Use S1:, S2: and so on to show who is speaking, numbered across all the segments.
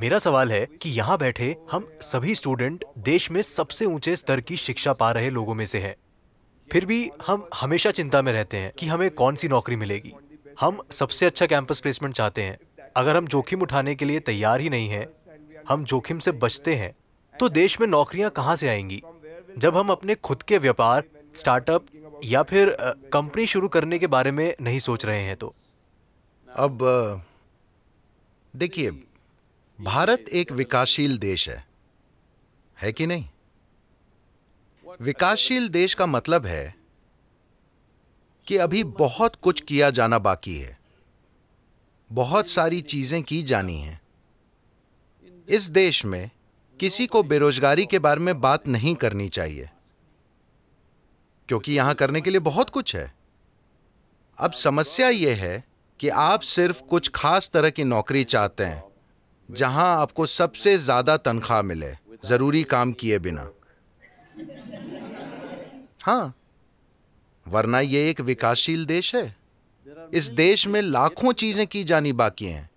S1: मेरा सवाल है कि यहाँ बैठे हम सभी स्टूडेंट देश में सबसे ऊंचे स्तर की शिक्षा पा रहे लोगों में से हैं फिर भी हम हमेशा चिंता में रहते हैं कि हमें कौन सी नौकरी मिलेगी हम सबसे अच्छा कैंपस प्लेसमेंट चाहते हैं अगर हम जोखिम उठाने के लिए तैयार ही नहीं हैं हम जोखिम से बचते हैं तो देश में नौकरियां कहाँ से आएंगी जब हम अपने खुद के व्यापार स्टार्टअप या फिर कंपनी शुरू करने के बारे में नहीं सोच रहे हैं तो अब देखिए
S2: भारत एक विकासशील देश है है कि नहीं विकासशील देश का मतलब है कि अभी बहुत कुछ किया जाना बाकी है बहुत सारी चीजें की जानी हैं इस देश में किसी को बेरोजगारी के बारे में बात नहीं करनी चाहिए क्योंकि यहां करने के लिए बहुत कुछ है अब समस्या यह है कि आप सिर्फ कुछ खास तरह की नौकरी चाहते हैं जहां आपको सबसे ज़्यादा तनख्वाह मिले ज़रूरी काम किए बिना हाँ वरना ये एक विकासशील देश है इस देश में लाखों चीज़ें की जानी बाकी हैं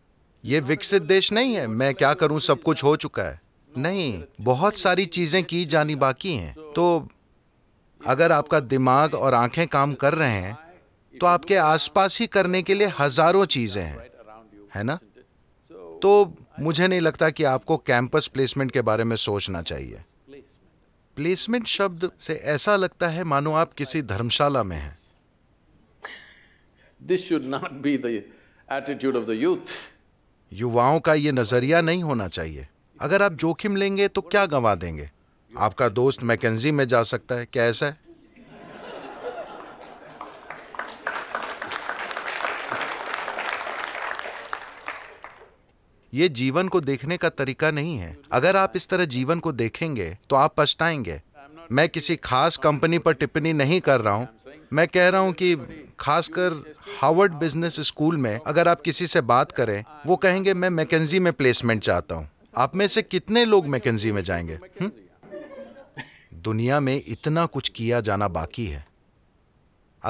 S2: ये विकसित देश नहीं है मैं क्या करूं सब कुछ हो चुका है नहीं बहुत सारी चीज़ें की जानी बाकी हैं तो अगर आपका दिमाग और आंखें काम कर रहे हैं तो आपके आसपास ही करने के लिए हजारों चीज़ें हैं है ना तो मुझे नहीं लगता कि आपको कैंपस प्लेसमेंट के बारे में सोचना चाहिए प्लेसमेंट शब्द से ऐसा लगता है मानो आप किसी धर्मशाला में हैं this should not be the attitude of the youth युवाओं का ये नजरिया नहीं होना चाहिए अगर आप जोखिम लेंगे तो क्या गंवा देंगे आपका दोस्त मैकेजी में जा सकता है क्या ऐसा है ये जीवन को देखने का तरीका नहीं है अगर आप इस तरह जीवन को देखेंगे तो आप पछताएंगे मैं किसी खास कंपनी पर टिप्पणी नहीं कर रहा हूँ मैं कह रहा हूँ कि खासकर हार्वर्ड बिजनेस स्कूल में अगर आप किसी से बात करें वो कहेंगे मैं मैकेजी में प्लेसमेंट चाहता हूँ आप में से कितने लोग मैकेजी में जाएंगे हम्म? दुनिया में इतना कुछ किया जाना बाकी है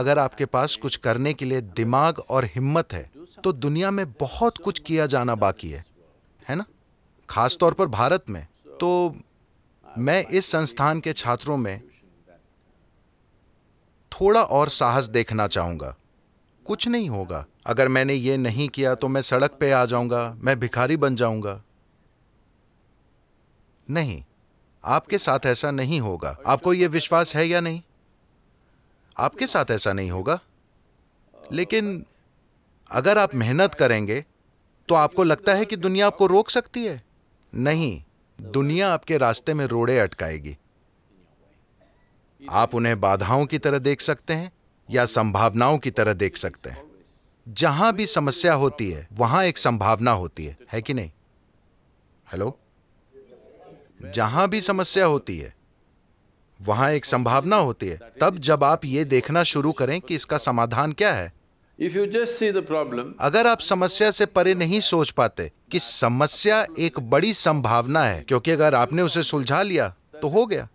S2: अगर आपके पास कुछ करने के लिए दिमाग और हिम्मत है तो दुनिया में बहुत कुछ किया जाना बाकी है है ना खास तौर पर भारत में तो मैं इस संस्थान के छात्रों में थोड़ा और साहस देखना चाहूंगा कुछ नहीं होगा अगर मैंने ये नहीं किया तो मैं सड़क पे आ जाऊंगा मैं भिखारी बन जाऊंगा नहीं आपके साथ ऐसा नहीं होगा आपको यह विश्वास है या नहीं आपके साथ ऐसा नहीं होगा लेकिन अगर आप मेहनत करेंगे तो आपको लगता है कि दुनिया आपको रोक सकती है नहीं दुनिया आपके रास्ते में रोड़े अटकाएगी आप उन्हें बाधाओं की तरह देख सकते हैं या संभावनाओं की तरह देख सकते हैं जहां भी समस्या होती है वहां एक संभावना होती है है कि नहीं हेलो जहां भी समस्या होती है वहां एक संभावना होती है तब जब आप ये देखना शुरू करें कि इसका समाधान क्या है अगर आप समस्या से परे नहीं सोच पाते कि समस्या एक बड़ी संभावना है क्योंकि अगर आपने उसे सुलझा लिया तो हो गया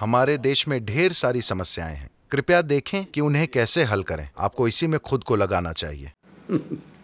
S2: हमारे देश में ढेर सारी समस्याएं हैं कृपया देखें कि उन्हें कैसे हल करें आपको इसी में खुद को लगाना चाहिए